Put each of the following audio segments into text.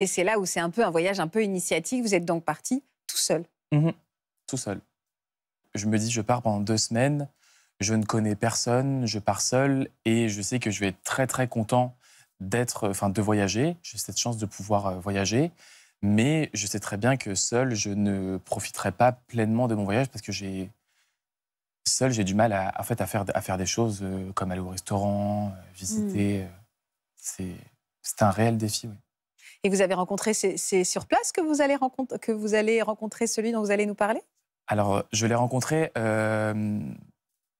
Et c'est là où c'est un peu un voyage un peu initiatique. Vous êtes donc parti tout seul. Mhm. Tout seul. Je me dis, je pars pendant deux semaines, je ne connais personne, je pars seul et je sais que je vais être très très content d'être, enfin de voyager. J'ai cette chance de pouvoir euh, voyager, mais je sais très bien que seul, je ne profiterai pas pleinement de mon voyage parce que j'ai seul, j'ai du mal à, en fait, à faire à faire des choses euh, comme aller au restaurant, euh, visiter. Hmm. C'est un réel défi. Oui. Et vous avez rencontré, c'est sur place que vous, allez que vous allez rencontrer celui dont vous allez nous parler Alors, je l'ai rencontré euh,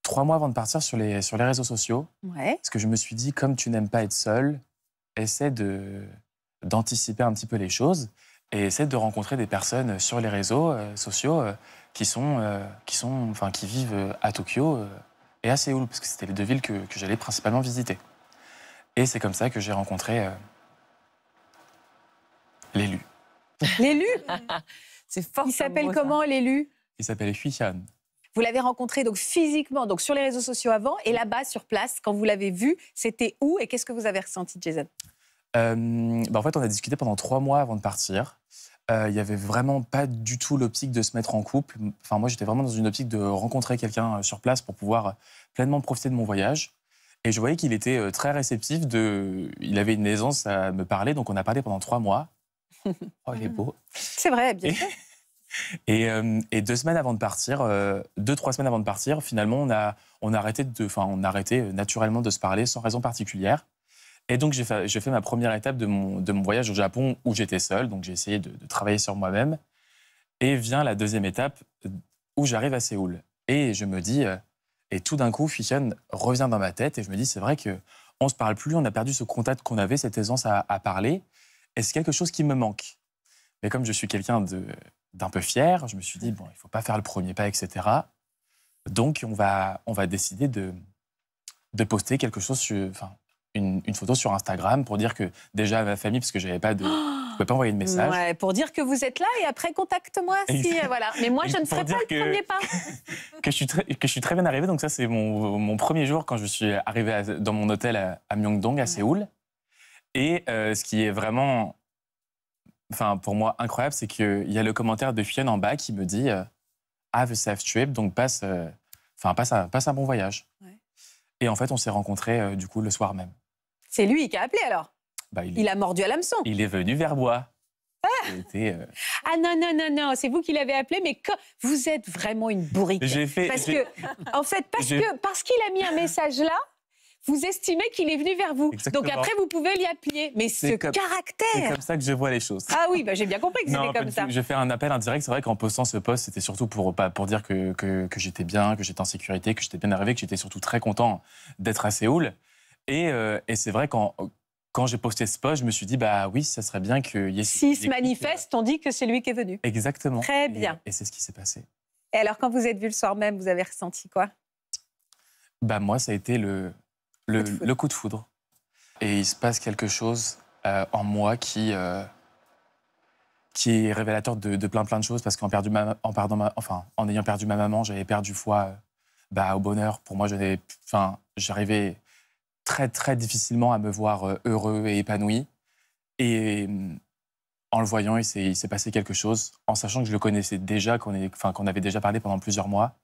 trois mois avant de partir sur les, sur les réseaux sociaux. Parce que je me suis dit, comme tu n'aimes pas être seul, essaie d'anticiper un petit peu les choses et essaie de rencontrer des personnes sur les réseaux euh, sociaux euh, qui, sont, qui, sont, enfin, qui vivent à Tokyo et à Séoul, parce que c'était les deux villes que, que j'allais principalement visiter. Et c'est comme ça que j'ai rencontré L'élu. L'élu C'est fort. Il s'appelle comment l'élu Il s'appelle Huishan. Vous l'avez rencontré donc physiquement, donc sur les réseaux sociaux avant et là-bas sur place quand vous l'avez vu, c'était où et qu'est-ce que vous avez ressenti, Jason euh, bah, en fait, on a discuté pendant trois mois avant de partir. Euh, il y n'y avait vraiment pas du tout l'optique de se mettre en couple. Enfin, moi, j'étais vraiment dans une optique de rencontrer quelqu'un euh, sur place pour pouvoir pleinement profiter de mon voyage. Et je voyais qu'il était très réceptif. De... Il avait une aisance à me parler, donc on a parlé pendant trois mois. Oh, il est beau. C'est vrai, bien sûr. Euh, et, deux semaines avant de partir, euh, deux trois semaines avant de partir, finalement on a on a arrêté de, on a arrêté euh, naturellement de se parler sans raison particulière. Et donc j'ai fait, ma première étape de mon, de mon voyage au Japon où j'étais seul, donc j'ai essayé de, travailler sur moi-même. Et vient la deuxième étape où j'arrive à Séoul et je me dis et tout d'un coup Fichon revient dans ma tête et je me dis c'est vrai qu'on ne se parle plus, on a perdu ce contact qu'on avait, cette aisance à parler est-ce quelque chose qui me manque Mais comme je suis quelqu'un d'un peu fier, je me suis dit, bon, il ne faut pas faire le premier pas, etc. Donc, on va, on va décider de, de poster quelque chose, enfin, une, photo sur Instagram pour dire que déjà ma famille, parce que j'avais pas de. pouvais pas envoyer de message. pour dire que vous êtes là et après contacte-moi si euh, voilà. Mais moi je ne ferai pas le premier pas. que je suis très que je suis très bien arrivé donc ça c'est mon, mon, premier jour quand je suis arrivé dans mon hôtel à, Myeongdong à Séoul et euh, ce qui est vraiment, enfin pour moi incroyable, c'est qu'il y a le commentaire de Fienne en bas qui me dit Have a safe trip, donc passe, euh, enfin passe, un, passe un bon voyage. Et en fait, on s'est rencontrés euh, du coup le soir même. C'est lui qui a appelé alors bah, il, il, a mordu à l'hameçon. Il est venu vers moi. Ah, ah non, non, non, non, c'est vous qui l'avez appelé, mais vous êtes vraiment une bourrique. J'ai fait. Parce que, en fait, parce qu'il parce qu'il a mis un message là, vous estimez qu'il est venu vers vous. Donc après, vous pouvez l'y appuyer. Mais ce caractère. C'est comme ça que je vois les choses. Ah oui, bah, j'ai bien compris que c'était comme ça. Je fais un appel indirect. C'est vrai qu'en postant ce poste, c'était surtout pour, bah, pour dire que, j'étais bien, que j'étais en sécurité, que j'étais bien arrivé, que j'étais surtout très content d'être à Séoul. Et, euh, c'est vrai qu'en quand j'ai posté ce post, je me suis dit, bah oui, ça serait bien que S'il se euh, manifeste, on dit que c'est lui qui est venu. Exactement. Très bien. Et, et c'est ce qui s'est passé. Et alors, quand vous êtes vu le soir même, vous avez ressenti quoi Bah moi, ça a été le, le, coup de foudre. Et il se passe quelque chose euh, en moi qui, euh, qui est révélateur de, plein plein de choses parce qu'en en ma, enfin, en ayant perdu ma maman, j'avais perdu foi euh, bah, au bonheur. Pour moi, enfin, j'arrivais très très difficilement à me voir heureux et épanoui. Et mm, en le voyant, il s'est passé quelque chose, en sachant que je le connaissais déjà, qu'on enfin, qu'on avait déjà parlé pendant plusieurs mois.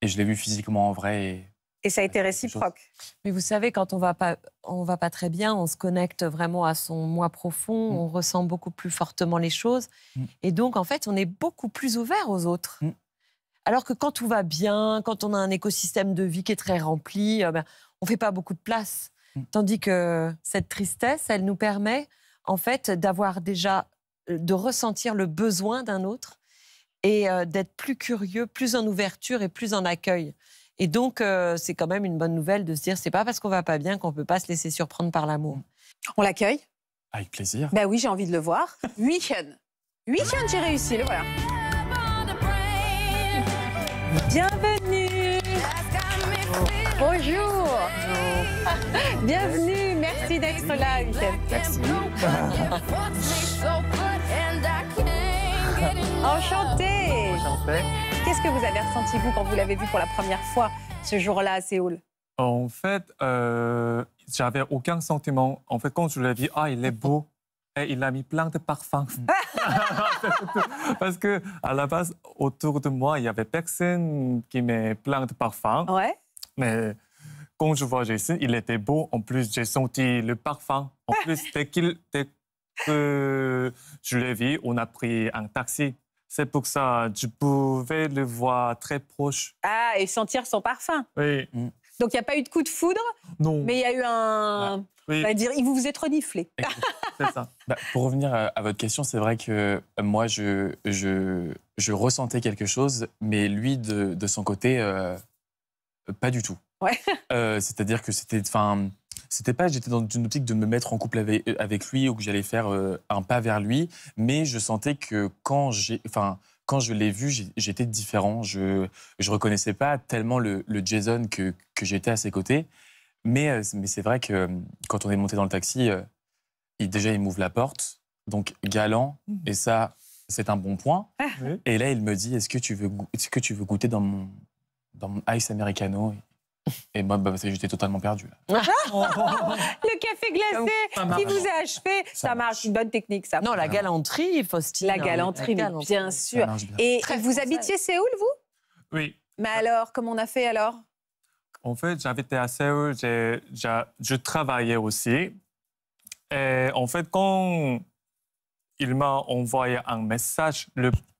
Et je l'ai vu physiquement en vrai. Et et ça a été réciproque. Mais vous savez, quand on va pas, on va pas très bien, on se connecte vraiment à son moi profond, mm. on ressent beaucoup plus fortement les choses, mm. et donc en fait, on est beaucoup plus ouvert aux autres. Mm. Alors que quand tout va bien, quand on a un écosystème de vie qui est très rempli, euh, ben, on ne fait pas beaucoup de place. Tandis que cette tristesse, elle nous permet en fait d'avoir déjà, euh, de ressentir le besoin d'un autre et euh, d'être plus curieux, plus en ouverture et plus en accueil. Et donc, euh, c'est quand même une bonne nouvelle de se dire, c'est pas parce qu'on va pas bien qu'on peut pas se laisser surprendre par l'amour. On l'accueille Avec plaisir. Ben oui, j'ai envie de le voir. Weekend. Weekend, j'ai réussi, voilà. Bienvenue Bonjour Bienvenue, merci d'être là, Weekend. Merci. Enchantée Enchantée Qu'est-ce que vous avez ressenti, vous, quand vous l'avez vu pour la première fois ce jour-là à Séoul En fait, euh, j'avais aucun sentiment. En fait, quand je l'ai vu, ah, il est beau. Et il a mis plein de parfums. Parce que à la base, autour de moi, il y avait personne qui met plein de parfums. Ouais. Mais quand je vois Jason, il était beau. En plus, j'ai senti le parfum. En plus, dès que je l'ai vu, on a pris un taxi. C'est pour ça, je pouvais le voir très proche. Ah, et sentir son parfum. Oui. Mm. Donc il n'y a pas eu de coup de foudre. Non. Mais il y a eu un. Bah, oui. vous vous êtes reniflé. C'est ça. Bah, pour revenir à, votre question, c'est vrai que euh, moi, je, je, ressentais quelque chose, mais lui, de, son côté, euh, pas du tout. Ouais. Euh, c'est-à-dire que c'était. C'était pas, j'étais dans une optique de me mettre en couple avec, euh, lui ou que j'allais faire euh, un pas vers lui, mais je sentais que quand j'ai, enfin, quand je l'ai vu, j'étais différent. Je je reconnaissais pas tellement le, Jason que, j'étais à ses côtés, mais euh, mais c'est vrai que quand on est monté dans le taxi, il, déjà il m'ouvre la porte, donc galant, mmh. et ça c'est un bon point. Ah. Et là il me dit, est-ce que tu veux, est-ce que tu veux goûter dans mon dans mon ice americano et moi, bah, j'étais totalement perdu. Là. le café glacé qui vous a achevé, ça, marche. Une bonne technique, ça. Non, la galanterie, Faustine. La hein. galanterie, la galanterie bien sûr. Et vous habitiez Séoul, vous Oui. Mais alors, comment on a fait alors En fait, j'habitais à Séoul, je, travaillais aussi. Et en fait, quand il m'a envoyé un message,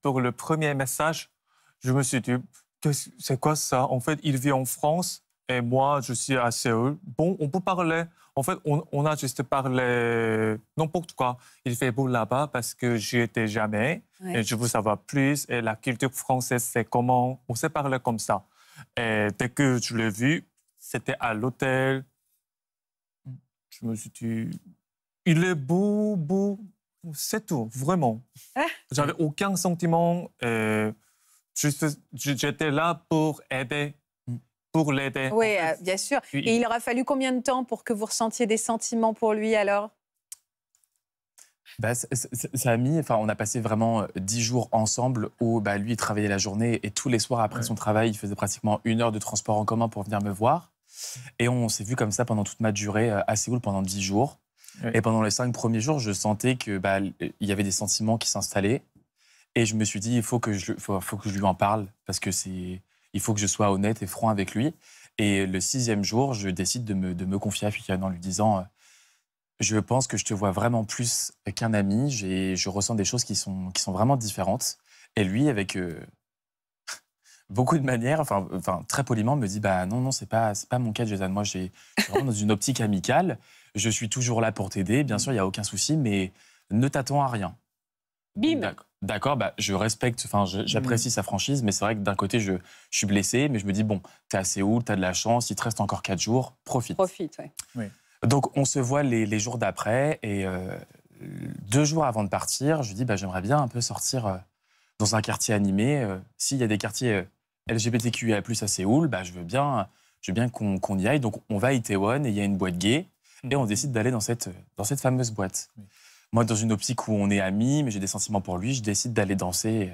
pour le premier message, je me suis dit, c'est quoi ça En fait, il vit en France et moi, je suis à Séoul. Bon, on peut parler. En fait, on, a juste parlé n'importe quoi. Il fait beau là-bas parce que j'y étais jamais. Et je veux savoir plus. Et la culture française, c'est comment On s'est parlé comme ça. Et dès que je l'ai vu, c'était à l'hôtel. Je me suis dit, il est beau, beau. C'est tout, vraiment. Ah. J'avais aucun sentiment. J'étais là pour aider oui, euh, bien sûr. Et il aura fallu combien de temps pour que vous ressentiez des sentiments pour lui alors bah, ça, a mis, enfin, on a passé vraiment euh, dix jours ensemble où bah, lui, il travaillait la journée et tous les soirs après son travail, il faisait pratiquement une heure de transport en commun pour venir me voir. Et on s'est vu comme ça pendant toute ma durée euh, à Séoul pendant dix jours. Et pendant les cinq premiers jours, je sentais qu'il bah, y avait des sentiments qui s'installaient. Et je me suis dit, il faut que je, faut que je lui en parle parce que c'est il faut que je sois honnête et franc avec lui. Et le sixième jour, je décide de me, confier à Fikan en lui disant euh, Je pense que je te vois vraiment plus qu'un ami, je ressens des choses qui sont, qui sont vraiment différentes. Et lui, avec euh, beaucoup de manières, enfin, enfin, très poliment, me dit Bah non, non, c'est pas, pas mon cas, Jason. Moi, j'ai vraiment dans une optique amicale. Je suis toujours là pour t'aider. Bien mmh. sûr, il n'y a aucun souci, mais ne t'attends à rien. Bim d'accord, bah, je respecte, enfin, j'apprécie mmh. sa franchise, mais c'est vrai que d'un côté, je, suis blessé, mais je me dis, bon, t'es à Séoul, t'as de la chance, il te reste encore quatre jours, profite. Profite, Donc, on se voit les, jours d'après, et euh, deux jours avant de partir, je dis, bah, j'aimerais bien un peu sortir euh, dans un quartier animé. Euh, s'il y a des quartiers LGBTQIA, à Séoul, bah, je veux bien, je bien qu'on y aille. Donc, on va à Itaewon, et il y a une boîte gay, et on décide d'aller dans cette, fameuse boîte. Moi, dans une optique où on est amis, mais j'ai des sentiments pour lui, je décide d'aller danser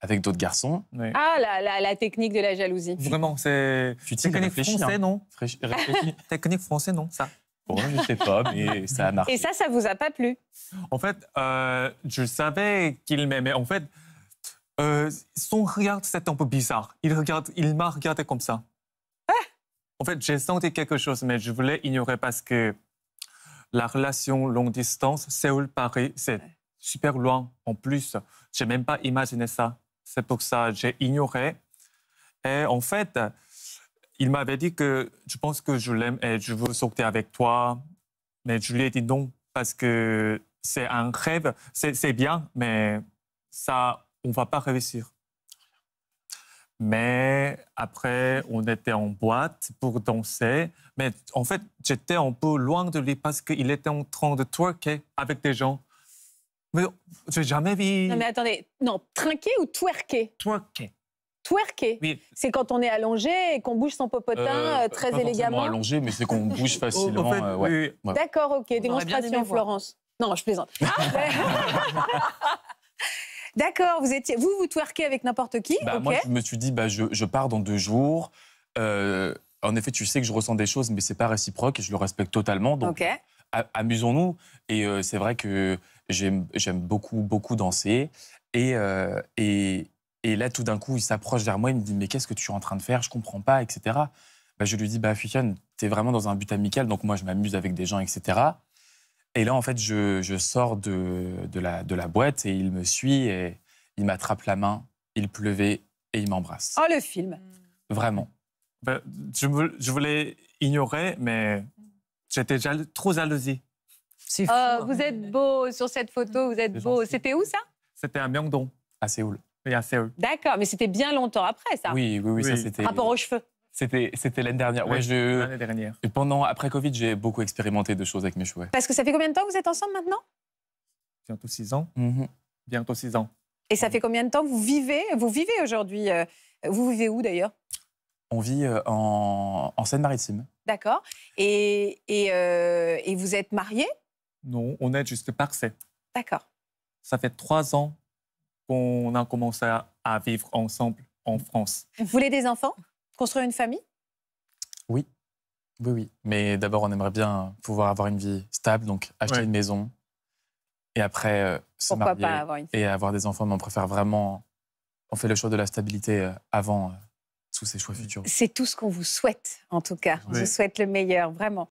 avec d'autres garçons. Ah, la, technique de la jalousie. Vraiment, c'est. Technique hein. français, non Technique français, non, ça Bon, je sais pas, mais ça a Et ça, ça vous a pas plu En fait, euh, je savais qu'il m'aimait. En fait, euh, son regard, c'est un peu bizarre. Il, regarde, il m'a regardé comme ça. Ah en fait, j'ai senti quelque chose, mais je voulais ignorer parce que la relation longue distance, Séoul-Paris, c'est super loin en plus. Je n'ai même pas imaginé ça. C'est pour ça que j'ai ignoré. Et en fait, il m'avait dit que je pense que je l'aime et je veux sortir avec toi. Mais je lui ai dit non parce que c'est un rêve. C'est bien, mais ça, on ne va pas réussir. Mais après, on était en boîte pour danser. Mais en fait, j'étais un peu loin de lui parce qu'il était en train de twerker avec des gens. Mais j'ai jamais vu. Non, mais attendez. Non, trinquer ou twerker Twerker. Twerker oui. C'est quand on est allongé et qu'on bouge son popotin euh, euh, très très pas élégamment. allongé, mais c'est qu'on bouge facilement. en euh, oui. D'accord, ok. Démonstration, Florence. Non, je plaisante. Ah D'accord, vous étiez, vous, vous twerkez avec n'importe qui. Bah, moi, je me suis dit, bah, je, pars dans deux jours. Euh, en effet, tu sais que je ressens des choses, mais c'est pas réciproque et je le respecte totalement. Donc, amusons-nous. Et euh, c'est vrai que j'aime beaucoup, beaucoup danser. Euh, et, là, tout d'un coup, il s'approche vers moi, il me dit, mais qu'est-ce que tu es en train de faire Je comprends pas, etc. Bah, je lui dis, bah, tu es vraiment dans un but amical, donc moi, je m'amuse avec des gens, etc. Et là, en fait, je, sors de, la, boîte et il me suit et il m'attrape la main, il pleuvait et il m'embrasse. Oh, le film Vraiment. Bah, je, voulais ignorer, mais j'étais déjà trop jalousie. C'est oh, fou. Hein. vous êtes beau sur cette photo, vous êtes beau. C'était où ça C'était à Myeongdong. À Séoul. Oui, à Séoul. D'accord, mais c'était bien longtemps après ça. Oui, oui, oui, oui. ça c'était. Rapport aux cheveux. C'était, l'année dernière. L'année dernière. Et pendant, après Covid, j'ai beaucoup expérimenté de choses avec mes chouettes. Parce que ça fait combien de temps que vous êtes ensemble maintenant Bientôt six ans. Mm-hmm. Bientôt six ans. Et ça fait combien de temps que vous vivez Vous vivez aujourd'hui euh, Vous vivez où d'ailleurs On vit euh, en, Seine-Maritime. D'accord. Et, euh, vous êtes marié Non, on est juste parcés. D'accord. Ça fait trois ans qu'on a commencé à vivre ensemble en France. Vous voulez des enfants Construire une famille Oui. Oui, oui. Mais d'abord, on aimerait bien pouvoir avoir une vie stable, donc acheter une maison. Et après, euh, se marier et avoir des enfants. Mais on préfère vraiment. On fait le choix de la stabilité euh, avant tous euh, ces choix mm. futurs. C'est tout ce qu'on vous souhaite, en tout cas. Je vous souhaite le meilleur, vraiment.